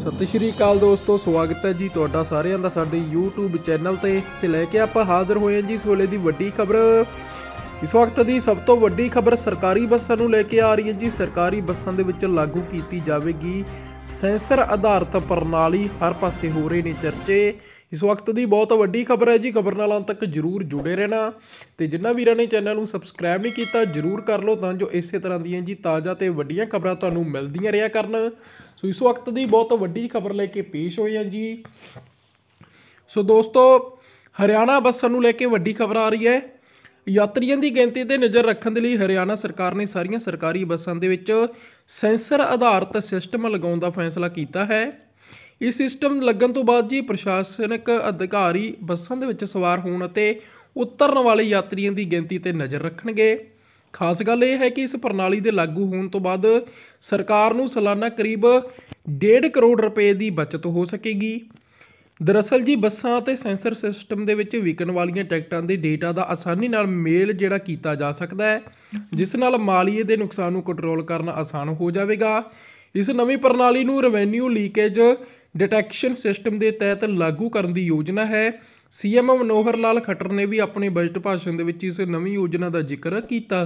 ਸਤਿ ਸ਼੍ਰੀ ਅਕਾਲ ਦੋਸਤੋ ਸਵਾਗਤ ਹੈ ਜੀ ਤੁਹਾਡਾ ਸਾਰਿਆਂ ਦਾ ਸਾਡੇ YouTube ਚੈਨਲ ਤੇ ਤੇ ਲੈ ਕੇ ਆਪਾਂ ਹਾਜ਼ਰ ਹੋਏ ਹਾਂ ਜੀ ਇਸ ਵੇਲੇ ਦੀ ਵੱਡੀ ਖਬਰ ਇਸ ਵਕਤ ਦੀ ਸਭ ਤੋਂ ਵੱਡੀ ਖਬਰ ਸਰਕਾਰੀ ਬੱਸਾਂ ਨੂੰ ਲੈ ਕੇ ਆ ਰਹੀ ਹੈ ਜੀ ਸਰਕਾਰੀ ਬੱਸਾਂ ਦੇ ਵਿੱਚ ਲਾਗੂ ਕੀਤੀ ਜਾਵੇਗੀ ਸੈਂਸਰ ਆਧਾਰਿਤ ਪ੍ਰਣਾਲੀ ਹਰ ਪਾਸੇ ਹੋ ਰਹੇ ਨੇ ਚਰਚੇ ਇਸ ਵਕਤ ਦੀ ਬਹੁਤ ਵੱਡੀ ਖਬਰ ਹੈ ਜੀ ਖਬਰ ਨਾਲ ਅੰਤ ਤੱਕ ਜਰੂਰ ਜੁੜੇ ਰਹਿਣਾ ਤੇ ਜਿੰਨਾ ਵੀਰਾਂ ਨੇ ਚੈਨਲ ਨੂੰ ਸਬਸਕ੍ਰਾਈਬ ਨਹੀਂ ਕੀਤਾ ਜਰੂਰ ਕਰ ਲਓ ਤਾਂ ਜੋ ਇਸੇ ਤਰ੍ਹਾਂ ਦੀਆਂ ਜੀ ਤਾਜ਼ਾ ਤੇ ਵੱਡੀਆਂ ਖਬਰਾਂ ਤੁਹਾਨੂੰ ਮਿਲਦੀਆਂ ਰਿਹਾ ਕਰਨ ਸੋ ਇਸ ਵਕਤ ਦੀ ਬਹੁਤ ਵੱਡੀ ਖਬਰ ਲੈ ਕੇ ਪੇਸ਼ ਹੋਏ ਹਾਂ ਜੀ ਸੋ ਦੋਸਤੋ ਹਰਿਆਣਾ ਬੱਸਾਂ ਨੂੰ ਲੈ ਕੇ ਵੱਡੀ ਖਬਰ ਆ ਰਹੀ ਹੈ ਯਾਤਰੀਆਂ ਦੀ ਗਿਣਤੀ ਤੇ ਨਜ਼ਰ ਰੱਖਣ ਦੇ ਲਈ ਹਰਿਆਣਾ ਸਰਕਾਰ ਨੇ ਸਾਰੀਆਂ ਸਰਕਾਰੀ ਬੱਸਾਂ ਦੇ ਵਿੱਚ ਸੈਂਸਰ ਆਧਾਰਿਤ ਸਿਸਟਮ ਲਗਾਉਣ ਦਾ ਫੈਸਲਾ ਕੀਤਾ ਹੈ ਇਸ ਸਿਸਟਮ ਲੱਗਣ ਤੋਂ ਬਾਅਦ ਜੀ ਪ੍ਰਸ਼ਾਸਨਿਕ ਅਧਿਕਾਰੀ ਬੱਸਾਂ ਦੇ ਵਿੱਚ ਸਵਾਰ ਹੋਣ ਅਤੇ ਉਤਰਨ ਵਾਲੇ ਯਾਤਰੀਆਂ ਦੀ ਗਿਣਤੀ ਤੇ ਨਜ਼ਰ ਰੱਖਣਗੇ ਖਾਸ ਗੱਲ ਇਹ ਹੈ ਕਿ ਇਸ ਪ੍ਰਣਾਲੀ ਦੇ ਲਾਗੂ ਹੋਣ ਤੋਂ ਬਾਅਦ ਸਰਕਾਰ ਨੂੰ ਸਾਲਾਨਾ ਕਰੀਬ 1.5 ਕਰੋੜ ਰੁਪਏ ਦੀ ਬਚਤ ਹੋ ਸਕੇਗੀ ਦਰਅਸਲ ਜੀ ਬੱਸਾਂ ਅਤੇ ਸੈਂਸਰ ਸਿਸਟਮ ਦੇ ਵਿੱਚ ਵਿਕਣ ਵਾਲੀਆਂ ਟਿਕਟਾਂ ਦੇ ਡੇਟਾ ਦਾ ਆਸਾਨੀ ਨਾਲ ਮੇਲ ਜਿਹੜਾ ਕੀਤਾ ਜਾ ਸਕਦਾ ਹੈ ਜਿਸ ਨਾਲ ਮਾਲੀਏ ਦੇ ਨੁਕਸਾਨ ਨੂੰ ਕੰਟਰੋਲ ਕਰਨਾ ਆਸਾਨ ਹੋ ਜਾਵੇਗਾ ਇਸ ਨਵੀਂ ਪ੍ਰਣਾਲੀ ਨੂੰ ਰੈਵਨਿਊ ਲੀਕੇਜ ਡਿਟੈਕਸ਼ਨ ਸਿਸਟਮ ਦੇ ਤਹਿਤ ਲਾਗੂ ਕਰਨ ਦੀ ਯੋਜਨਾ ਹੈ ਸੀਐਮ ਮਨੋਹਰ ਲਾਲ ਖੱਟਰ ਨੇ ਵੀ ਆਪਣੇ ਬਜਟ ਭਾਸ਼ਣ ਦੇ ਵਿੱਚ ਇਸ ਨਵੀਂ ਯੋਜਨਾ ਦਾ ਜ਼ਿਕਰ ਕੀਤਾ